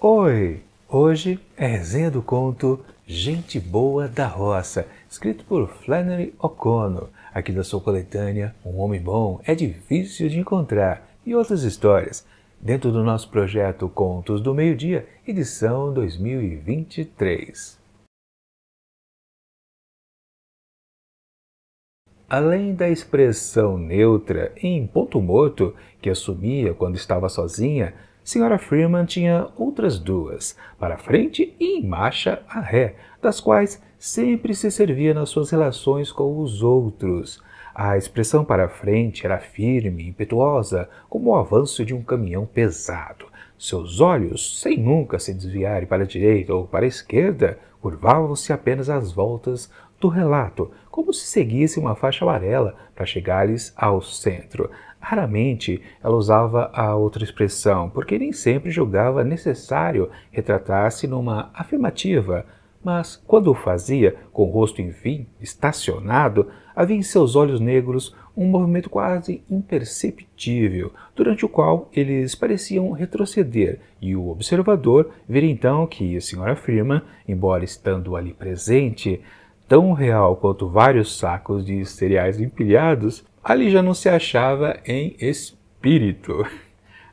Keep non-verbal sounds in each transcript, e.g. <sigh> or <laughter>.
Oi! Hoje é resenha do conto Gente Boa da Roça, escrito por Flannery O'Connor, aqui da sua coletânea Um Homem Bom é Difícil de Encontrar e outras histórias, dentro do nosso projeto Contos do Meio-Dia, edição 2023. Além da expressão neutra em ponto morto que assumia quando estava sozinha, Senhora Freeman tinha outras duas, para frente e em marcha a ré, das quais sempre se servia nas suas relações com os outros. A expressão para frente era firme, impetuosa, como o avanço de um caminhão pesado. Seus olhos, sem nunca se desviarem para a direita ou para a esquerda, curvavam-se apenas às voltas do relato, como se seguisse uma faixa amarela para chegar-lhes ao centro. Raramente ela usava a outra expressão, porque nem sempre julgava necessário retratar-se numa afirmativa, mas quando o fazia, com o rosto, enfim, estacionado, havia em seus olhos negros um movimento quase imperceptível, durante o qual eles pareciam retroceder, e o observador vira então que a senhora afirma, embora estando ali presente, tão real quanto vários sacos de cereais empilhados, Ali já não se achava em espírito.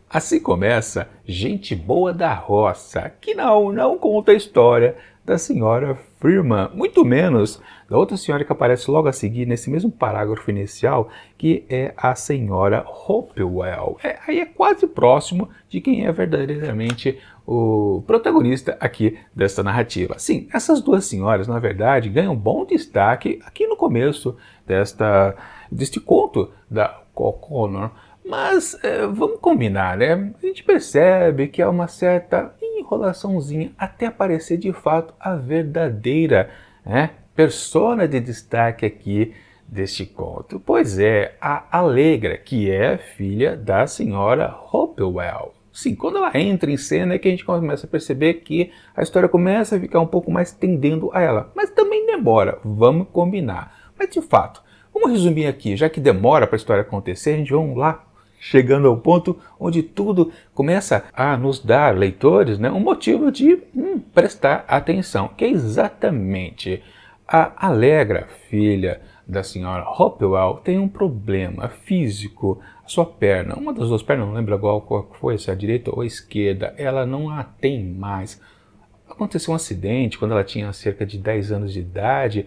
Assim começa Gente Boa da Roça, que não, não conta a história da senhora Firma, muito menos da outra senhora que aparece logo a seguir nesse mesmo parágrafo inicial, que é a senhora Hopewell. É, aí é quase próximo de quem é verdadeiramente o protagonista aqui desta narrativa. Sim, essas duas senhoras, na verdade, ganham bom destaque aqui no começo desta deste conto da O'Connor. Mas é, vamos combinar, né? A gente percebe que há uma certa enrolaçãozinha até aparecer de fato a verdadeira né, persona de destaque aqui deste conto. Pois é, a Alegra, que é filha da senhora Hopewell. Sim, quando ela entra em cena é que a gente começa a perceber que a história começa a ficar um pouco mais tendendo a ela. Mas também demora, vamos combinar. Mas de fato, Vamos resumir aqui, já que demora para a história acontecer, a gente vamos lá chegando ao ponto onde tudo começa a nos dar, leitores, né, um motivo de hum, prestar atenção, que é exatamente a Alegra, filha da senhora Hopewell, tem um problema físico. A sua perna, uma das duas pernas, não lembro agora qual foi, se é a direita ou a esquerda, ela não a tem mais. Aconteceu um acidente quando ela tinha cerca de 10 anos de idade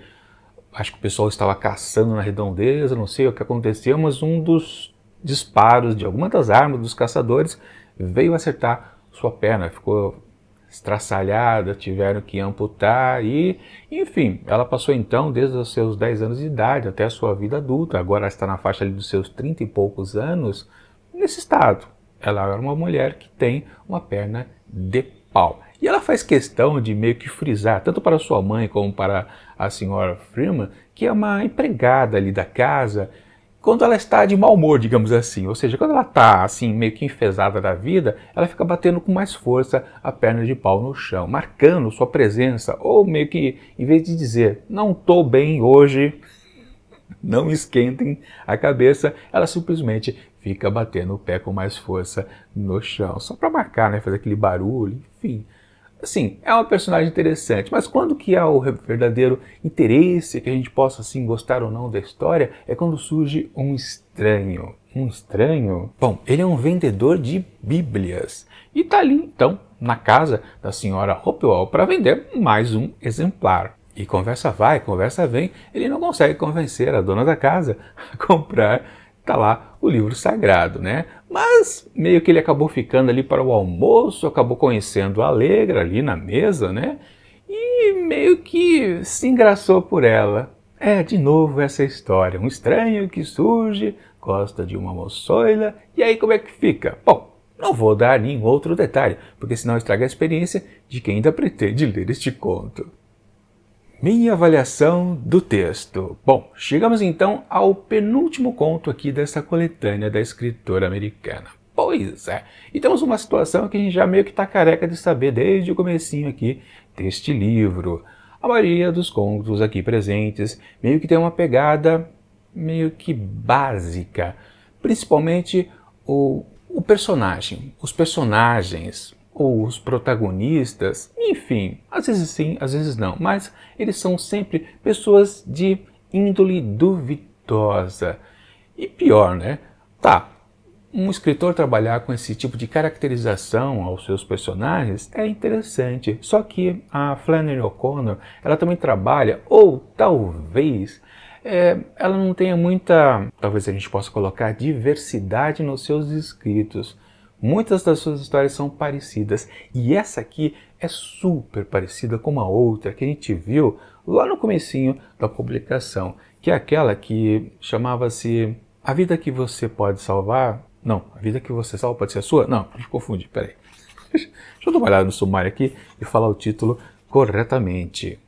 acho que o pessoal estava caçando na redondeza, não sei o que acontecia, mas um dos disparos de alguma das armas dos caçadores veio acertar sua perna, ficou estraçalhada, tiveram que amputar e, enfim, ela passou então desde os seus 10 anos de idade até a sua vida adulta, agora está na faixa dos seus 30 e poucos anos, nesse estado. Ela era uma mulher que tem uma perna de pau. E ela faz questão de meio que frisar, tanto para sua mãe como para a senhora Freeman, que é uma empregada ali da casa, quando ela está de mau humor, digamos assim. Ou seja, quando ela está assim, meio que enfesada da vida, ela fica batendo com mais força a perna de pau no chão, marcando sua presença, ou meio que, em vez de dizer, não estou bem hoje, <laughs> não esquentem a cabeça, ela simplesmente fica batendo o pé com mais força no chão, só para marcar, né, fazer aquele barulho, enfim assim, é uma personagem interessante, mas quando que há o verdadeiro interesse que a gente possa assim gostar ou não da história é quando surge um estranho. Um estranho? Bom, ele é um vendedor de bíblias e tá ali então na casa da senhora Hopewell para vender mais um exemplar. E conversa vai, conversa vem, ele não consegue convencer a dona da casa <laughs> a comprar, tá lá o livro sagrado, né? Mas meio que ele acabou ficando ali para o almoço, acabou conhecendo a Alegra ali na mesa, né? E meio que se engraçou por ela. É, de novo essa história. Um estranho que surge, gosta de uma moçoila, e aí como é que fica? Bom, não vou dar nenhum outro detalhe, porque senão estraga a experiência de quem ainda pretende ler este conto. Minha avaliação do texto. Bom, chegamos então ao penúltimo conto aqui dessa coletânea da escritora americana. Pois é, e temos uma situação que a gente já meio que está careca de saber desde o comecinho aqui deste livro. A maioria dos contos aqui presentes meio que tem uma pegada meio que básica, principalmente o, o personagem, os personagens, ou os protagonistas, enfim, às vezes sim, às vezes não, mas eles são sempre pessoas de índole duvidosa. E pior, né? Tá, um escritor trabalhar com esse tipo de caracterização aos seus personagens é interessante. Só que a Flannery O'Connor, ela também trabalha, ou talvez é, ela não tenha muita, talvez a gente possa colocar diversidade nos seus escritos. Muitas das suas histórias são parecidas e essa aqui é super parecida com uma outra que a gente viu lá no comecinho da publicação, que é aquela que chamava-se A vida que você pode salvar? Não, a vida que você salva pode ser a sua? Não, me confundi, peraí. <laughs> Deixa eu dar uma olhada no sumário aqui e falar o título corretamente.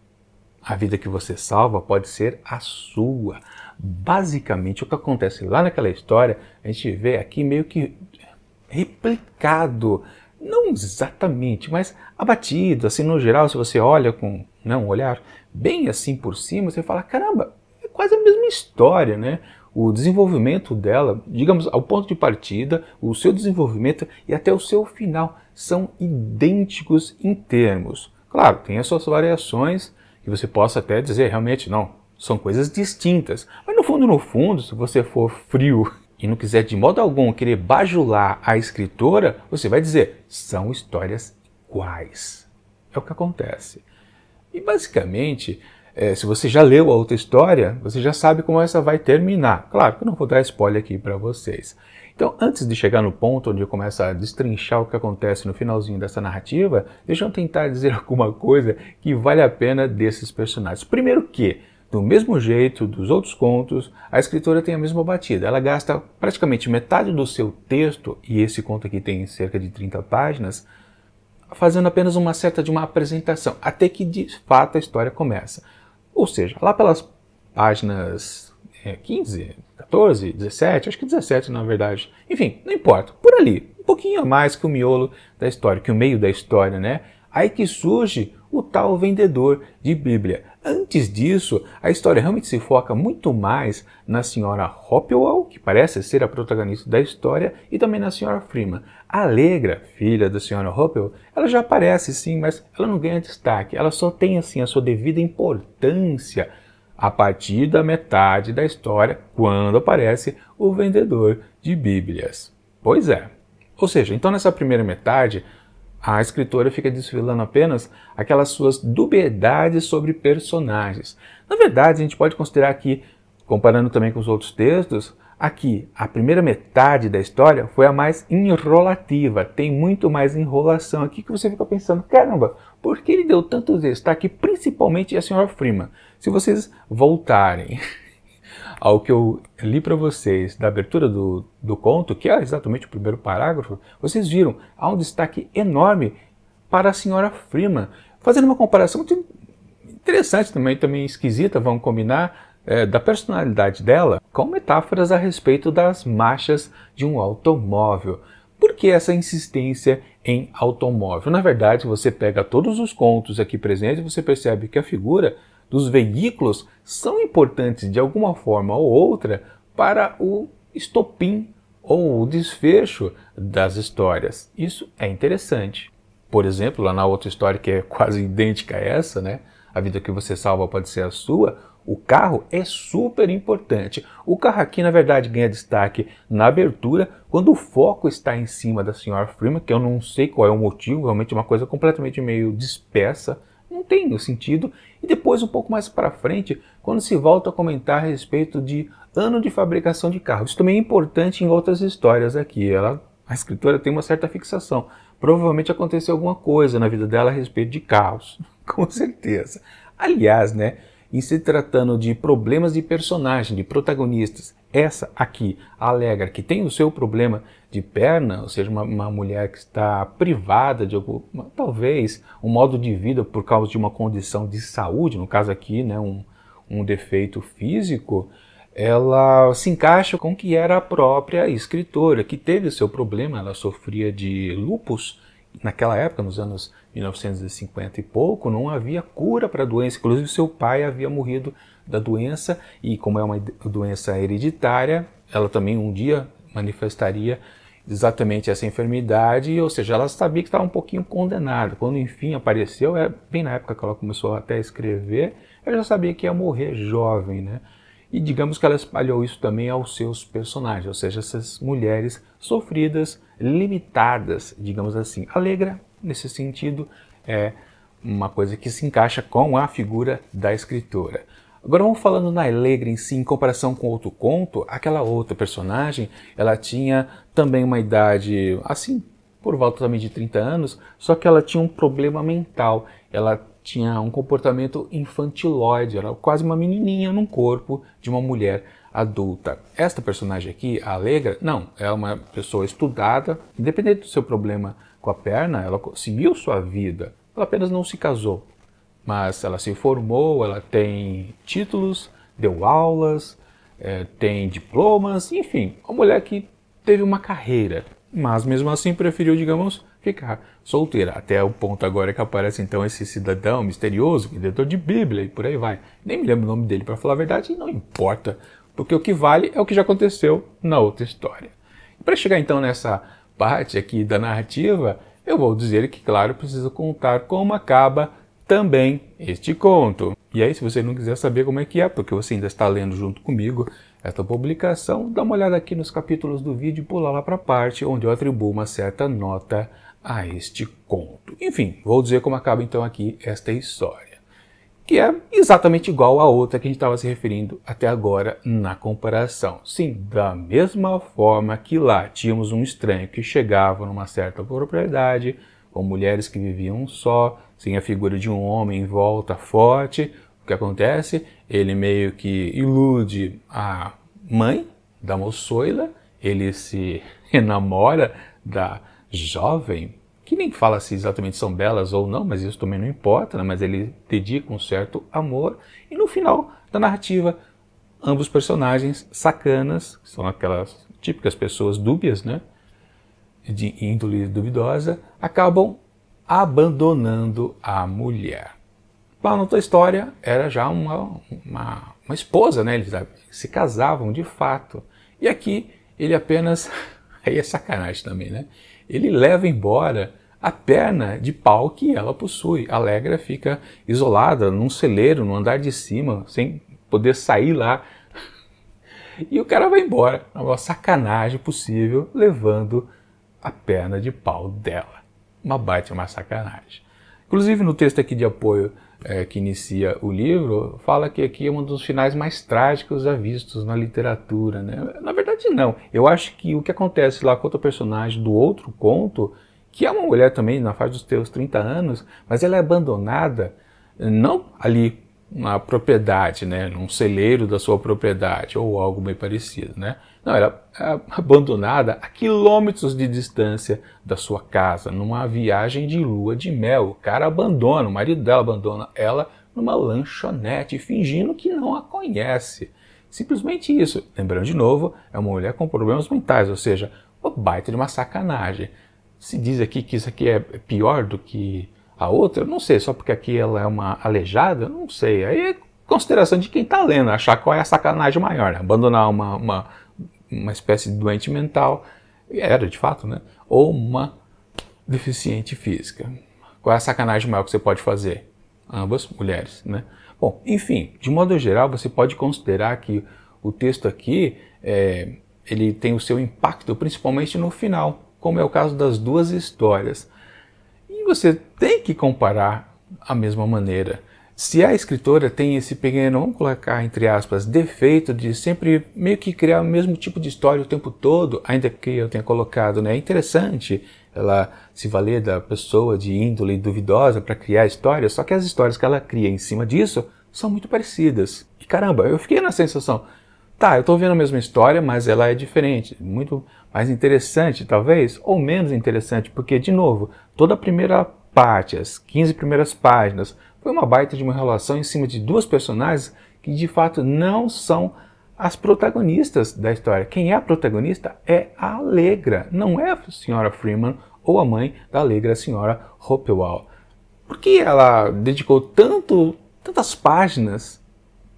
A vida que você salva pode ser a sua. Basicamente, o que acontece lá naquela história, a gente vê aqui meio que replicado, não exatamente, mas abatido, assim no geral, se você olha com não, né, um olhar bem assim por cima, você fala, caramba, é quase a mesma história, né? O desenvolvimento dela, digamos, ao ponto de partida, o seu desenvolvimento e até o seu final são idênticos em termos. Claro, tem as suas variações que você possa até dizer, realmente, não, são coisas distintas. Mas no fundo, no fundo, se você for frio e não quiser de modo algum querer bajular a escritora, você vai dizer: são histórias iguais. É o que acontece. E basicamente, é, se você já leu a outra história, você já sabe como essa vai terminar. Claro que eu não vou dar spoiler aqui para vocês. Então, antes de chegar no ponto onde eu começo a destrinchar o que acontece no finalzinho dessa narrativa, deixa eu tentar dizer <laughs> alguma coisa que vale a pena desses personagens. Primeiro que do mesmo jeito dos outros contos, a escritora tem a mesma batida. Ela gasta praticamente metade do seu texto, e esse conto aqui tem cerca de 30 páginas, fazendo apenas uma certa de uma apresentação, até que de fato a história começa. Ou seja, lá pelas páginas é, 15, 14, 17, acho que 17 na verdade. Enfim, não importa, por ali, um pouquinho a mais que o miolo da história, que o meio da história, né? Aí que surge o tal vendedor de Bíblia. Antes disso, a história realmente se foca muito mais na senhora Hopewell, que parece ser a protagonista da história, e também na senhora Freeman. A Alegra, filha da senhora Hopewell, ela já aparece sim, mas ela não ganha destaque. Ela só tem assim a sua devida importância a partir da metade da história, quando aparece o vendedor de Bíblias. Pois é. Ou seja, então nessa primeira metade, a escritora fica desfilando apenas aquelas suas dubiedades sobre personagens. Na verdade, a gente pode considerar que, comparando também com os outros textos, aqui a primeira metade da história foi a mais enrolativa, tem muito mais enrolação aqui que você fica pensando, caramba, por que ele deu tanto destaque, principalmente a senhora Freeman? Se vocês voltarem <laughs> ao que eu li para vocês da abertura do, do conto, que é exatamente o primeiro parágrafo, vocês viram, há um destaque enorme para a senhora Freeman, fazendo uma comparação muito interessante também, também esquisita, vamos combinar, é, da personalidade dela com metáforas a respeito das marchas de um automóvel. Por que essa insistência em automóvel? Na verdade, você pega todos os contos aqui presentes, você percebe que a figura dos veículos são importantes de alguma forma ou outra para o estopim ou o desfecho das histórias. Isso é interessante. Por exemplo, lá na outra história que é <laughs> quase idêntica a essa, né? A vida que você salva pode ser a sua. O carro é super importante. O carro aqui, na verdade, ganha destaque na abertura, quando o foco está em cima da senhora Freeman, que eu não sei qual é o motivo, realmente é uma coisa completamente meio dispersa não tem no sentido. E depois, um pouco mais para frente, quando se volta a comentar a respeito de ano de fabricação de carro. Isso também é importante em outras histórias aqui. Ela, a escritora tem uma certa fixação. Provavelmente aconteceu alguma coisa na vida dela a respeito de carros, <laughs> com certeza. Aliás, né? Em se tratando de problemas de personagem, de protagonistas, essa aqui alega que tem o seu problema de perna, ou seja, uma, uma mulher que está privada de talvez um modo de vida por causa de uma condição de saúde, no caso aqui, né, um, um defeito físico, ela se encaixa com o que era a própria escritora, que teve o seu problema, ela sofria de lupus naquela época, nos anos 1950 e pouco, não havia cura para a doença. Inclusive, seu pai havia morrido da doença e, como é uma doença hereditária, ela também um dia manifestaria exatamente essa enfermidade, ou seja, ela sabia que estava um pouquinho condenada. Quando enfim apareceu, é bem na época que ela começou até a escrever, ela já sabia que ia morrer jovem, né? E digamos que ela espalhou isso também aos seus personagens, ou seja, essas mulheres sofridas, limitadas, digamos assim. Alegra, nesse sentido, é uma coisa que se encaixa com a figura da escritora. Agora vamos falando na Alegra em si, em comparação com outro conto, aquela outra personagem, ela tinha também uma idade assim, por volta também de 30 anos, só que ela tinha um problema mental. Ela tinha um comportamento infantilóide, era quase uma menininha num corpo de uma mulher adulta. Esta personagem aqui, a Alegra, não, é uma pessoa estudada, independente do seu problema com a perna, ela seguiu sua vida, ela apenas não se casou. Mas ela se formou, ela tem títulos, deu aulas, é, tem diplomas, enfim, uma mulher que teve uma carreira, mas mesmo assim preferiu, digamos, fica solteira. Até o ponto agora que aparece então esse cidadão misterioso, vendedor de Bíblia e por aí vai. Nem me lembro o nome dele para falar a verdade, e não importa, porque o que vale é o que já aconteceu na outra história. Para chegar então nessa parte aqui da narrativa, eu vou dizer que, claro, preciso contar como acaba também este conto. E aí, se você não quiser saber como é que é, porque você ainda está lendo junto comigo esta publicação, dá uma olhada aqui nos capítulos do vídeo e pula lá para a parte onde eu atribuo uma certa nota a este conto. Enfim, vou dizer como acaba então aqui esta história, que é exatamente igual à outra que a gente estava se referindo até agora na comparação. Sim, da mesma forma que lá tínhamos um estranho que chegava numa certa propriedade, com mulheres que viviam só, sem a figura de um homem em volta forte, o que acontece? Ele meio que ilude a mãe da moçoila, ele se <laughs> enamora da jovem, que nem fala se exatamente são belas ou não, mas isso também não importa, né? mas ele dedica um certo amor. E no final da narrativa, ambos personagens sacanas, que são aquelas típicas pessoas dúbias, né? de índole duvidosa, acabam abandonando a mulher. Lá na outra história, era já uma, uma, uma esposa, né? eles se casavam de fato. E aqui ele apenas. <laughs> Aí é sacanagem também, né? ele leva embora a perna de pau que ela possui. A Alegra fica isolada num celeiro, no andar de cima, sem poder sair lá. E o cara vai embora, na é maior sacanagem possível, levando a perna de pau dela. Uma baita uma sacanagem. Inclusive no texto aqui de apoio é, que inicia o livro, fala que aqui é um dos finais mais trágicos já vistos na literatura. Né? Na verdade, não. Eu acho que o que acontece lá com outro personagem do outro conto, que é uma mulher também na fase dos seus 30 anos, mas ela é abandonada, não ali uma propriedade, né, num celeiro da sua propriedade ou algo bem parecido, né? Não, era é abandonada a quilômetros de distância da sua casa, numa viagem de lua de mel. O cara abandona, o marido dela abandona ela numa lanchonete, fingindo que não a conhece. Simplesmente isso. Lembrando de novo, é uma mulher com problemas mentais, ou seja, uma baita de uma sacanagem. Se diz aqui que isso aqui é pior do que a outra, não sei, só porque aqui ela é uma aleijada, não sei. Aí é consideração de quem está lendo, achar qual é a sacanagem maior, né? abandonar uma, uma, uma espécie de doente mental, era de fato, né? Ou uma deficiente física. Qual é a sacanagem maior que você pode fazer? Ambas mulheres, né? Bom, enfim, de modo geral, você pode considerar que o texto aqui é, ele tem o seu impacto principalmente no final, como é o caso das duas histórias você tem que comparar a mesma maneira. Se a escritora tem esse pequeno, vamos colocar entre aspas, defeito de sempre meio que criar o mesmo tipo de história o tempo todo, ainda que eu tenha colocado, né? É interessante ela se valer da pessoa de índole duvidosa para criar histórias, só que as histórias que ela cria em cima disso são muito parecidas. E caramba, eu fiquei na sensação, tá, eu estou vendo a mesma história, mas ela é diferente, muito mais interessante, talvez, ou menos interessante, porque, de novo, toda a primeira parte, as 15 primeiras páginas, foi uma baita de uma relação em cima de duas personagens que de fato não são as protagonistas da história. Quem é a protagonista é a Alegra, não é a senhora Freeman ou a mãe da Alegra, a senhora Hopewell. Por que ela dedicou tanto, tantas páginas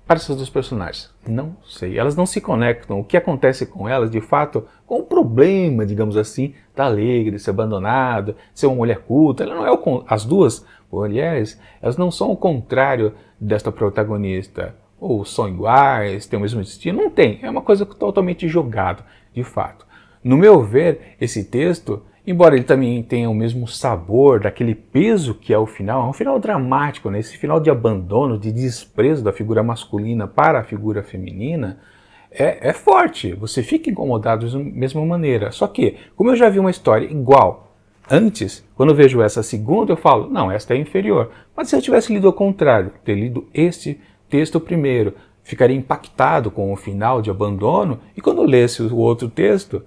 para essas duas personagens? Não sei. Elas não se conectam. O que acontece com elas, de fato, com o problema, digamos assim, da alegre, de ser abandonada, ser uma mulher culta. Ela não é o, as duas mulheres, elas não são o contrário desta protagonista. Ou são iguais, têm o mesmo destino. Não tem. É uma coisa totalmente jogada, de fato. No meu ver, esse texto, embora ele também tenha o mesmo sabor daquele peso que é o final, é um final dramático, né? esse final de abandono, de desprezo da figura masculina para a figura feminina, é, é forte, você fica incomodado da mesma maneira. Só que, como eu já vi uma história igual antes, quando eu vejo essa segunda, eu falo, não, esta é inferior. Mas se eu tivesse lido ao contrário, ter lido este texto primeiro, ficaria impactado com o final de abandono, e quando eu lesse o outro texto,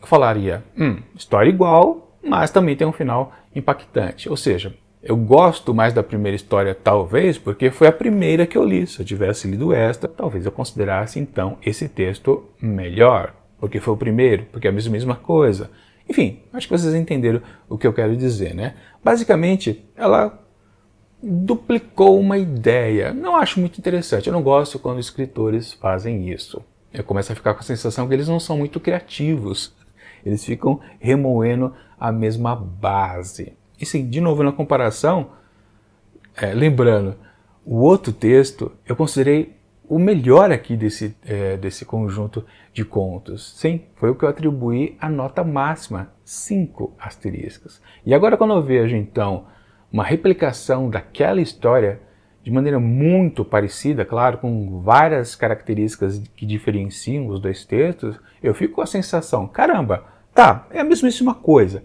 eu falaria, hum, história igual, mas também tem um final impactante. Ou seja, eu gosto mais da primeira história, talvez, porque foi a primeira que eu li. Se eu tivesse lido esta, talvez eu considerasse então esse texto melhor, porque foi o primeiro, porque é a mesma coisa. Enfim, acho que vocês entenderam o que eu quero dizer, né? Basicamente, ela duplicou uma ideia. Não acho muito interessante. Eu não gosto quando escritores fazem isso. Eu começo a ficar com a sensação que eles não são muito criativos. Eles ficam remoendo a mesma base. E sim, de novo na comparação, é, lembrando, o outro texto eu considerei o melhor aqui desse, é, desse conjunto de contos. Sim, foi o que eu atribuí a nota máxima, 5 asteriscos. E agora quando eu vejo, então, uma replicação daquela história, de maneira muito parecida, claro, com várias características que diferenciam os dois textos, eu fico com a sensação, caramba, tá, é a mesmíssima coisa,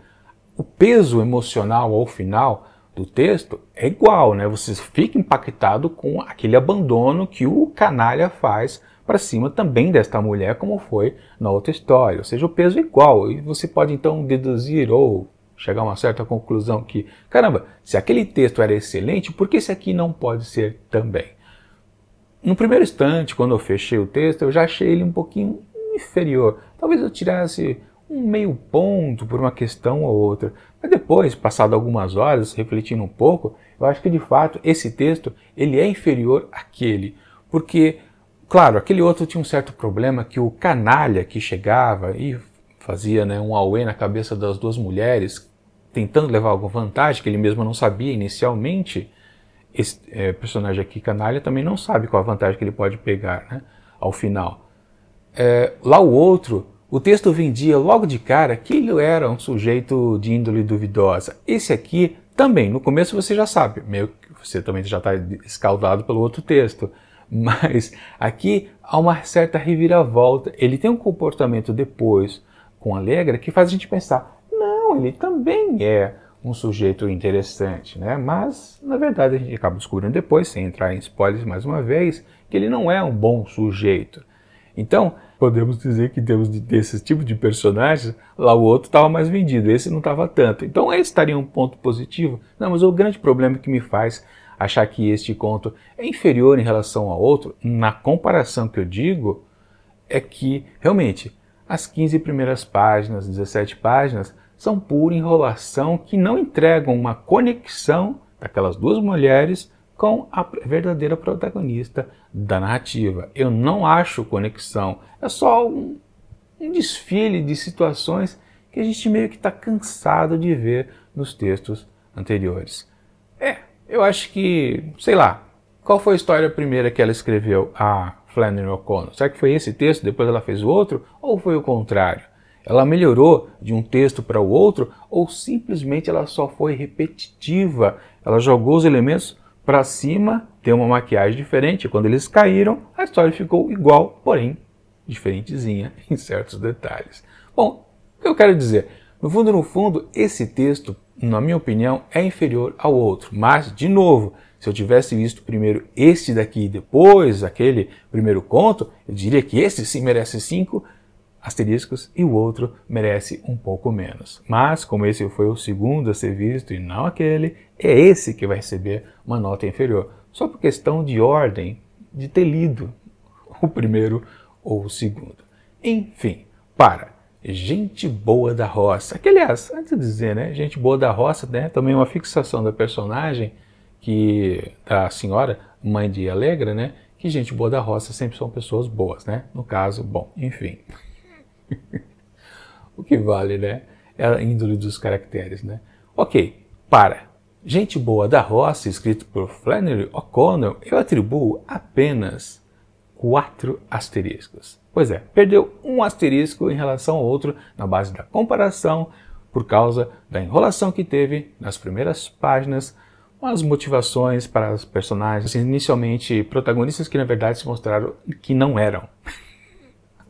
o peso emocional ao final do texto é igual, né? Você fica impactado com aquele abandono que o canalha faz para cima também desta mulher, como foi na outra história. Ou seja, o peso é igual. E você pode então deduzir ou chegar a uma certa conclusão que, caramba, se aquele texto era excelente, por que esse aqui não pode ser também? No primeiro instante, quando eu fechei o texto, eu já achei ele um pouquinho inferior. Talvez eu tirasse um meio ponto por uma questão ou outra. Mas depois, passado algumas horas, refletindo um pouco, eu acho que de fato esse texto ele é inferior àquele, porque Claro, aquele outro tinha um certo problema que o canalha que chegava e fazia né, um auê na cabeça das duas mulheres, tentando levar alguma vantagem que ele mesmo não sabia inicialmente. Esse é, personagem aqui, canalha, também não sabe qual a vantagem que ele pode pegar né, ao final. É, lá o outro o texto vendia logo de cara que ele era um sujeito de índole duvidosa. Esse aqui também, no começo você já sabe, meio que você também já está escaldado pelo outro texto. <laughs> Mas aqui há uma certa reviravolta. Ele tem um comportamento depois com Alegra que faz a gente pensar: não, ele também é um sujeito interessante, né? Mas na verdade a gente acaba descobrindo depois, sem entrar em spoilers mais uma vez, que ele não é um bom sujeito. Então, podemos dizer que em termos de, desses tipos de personagens, lá o outro estava mais vendido, esse não estava tanto. Então, esse estaria um ponto positivo. Não, mas o grande problema que me faz achar que este conto é inferior em relação ao outro, na comparação que eu digo, é que realmente as 15 primeiras páginas, 17 páginas, são pura enrolação que não entregam uma conexão daquelas duas mulheres com a verdadeira protagonista da narrativa. Eu não acho conexão, é só um, um desfile de situações que a gente meio que está cansado de ver nos textos anteriores. É, eu acho que, sei lá, qual foi a história primeira que ela escreveu, a Flannery O'Connor? Será que foi esse texto, depois ela fez o outro, ou foi o contrário? Ela melhorou de um texto para o outro, ou simplesmente ela só foi repetitiva? Ela jogou os elementos para cima tem uma maquiagem diferente. Quando eles caíram, a história ficou igual, porém diferentezinha <laughs> em certos detalhes. Bom, o que eu quero dizer? No fundo, no fundo, esse texto, na minha opinião, é inferior ao outro. Mas, de novo, se eu tivesse visto primeiro este daqui e depois aquele primeiro conto, eu diria que esse sim merece cinco asteriscos e o outro merece um pouco menos. Mas, como esse foi o segundo a ser visto e não aquele, é esse que vai receber uma nota inferior, só por questão de ordem de ter lido o primeiro ou o segundo. Enfim, para Gente Boa da Roça, que aliás, antes de dizer, né, Gente Boa da Roça, né, também uma fixação da personagem que da senhora, mãe de Alegra, né, que gente boa da roça sempre são pessoas boas, né? No caso, bom, enfim. <laughs> o que vale, né? É a índole dos caracteres, né? Ok, para. Gente Boa da Roça, escrito por Flannery O'Connell, eu atribuo apenas quatro asteriscos. Pois é, perdeu um asterisco em relação ao outro na base da comparação, por causa da enrolação que teve nas primeiras páginas, com as motivações para os personagens inicialmente protagonistas que na verdade se mostraram que não eram. <laughs>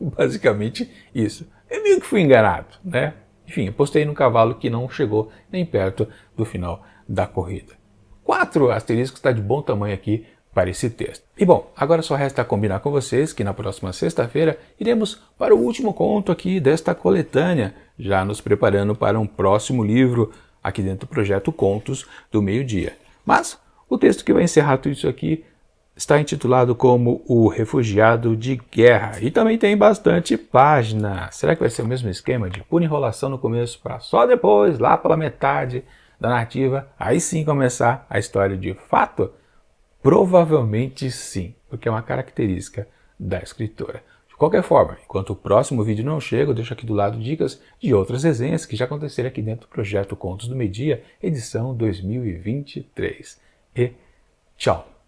<laughs> Basicamente isso. Eu meio que fui enganado, né? Enfim, apostei num cavalo que não chegou nem perto do final da corrida. Quatro asteriscos está de bom tamanho aqui para esse texto. E bom, agora só resta combinar com vocês que na próxima sexta-feira iremos para o último conto aqui desta coletânea, já nos preparando para um próximo livro aqui dentro do projeto Contos do Meio-Dia. Mas o texto que vai encerrar tudo isso aqui está intitulado como O Refugiado de Guerra e também tem bastante página. Será que vai ser o mesmo esquema de pura enrolação no começo para só depois, lá pela metade da narrativa, aí sim começar a história de fato? Provavelmente sim, porque é uma característica da escritora. De qualquer forma, enquanto o próximo vídeo não chega, eu deixo aqui do lado dicas de outras resenhas que já aconteceram aqui dentro do projeto Contos do Media, edição 2023. E tchau!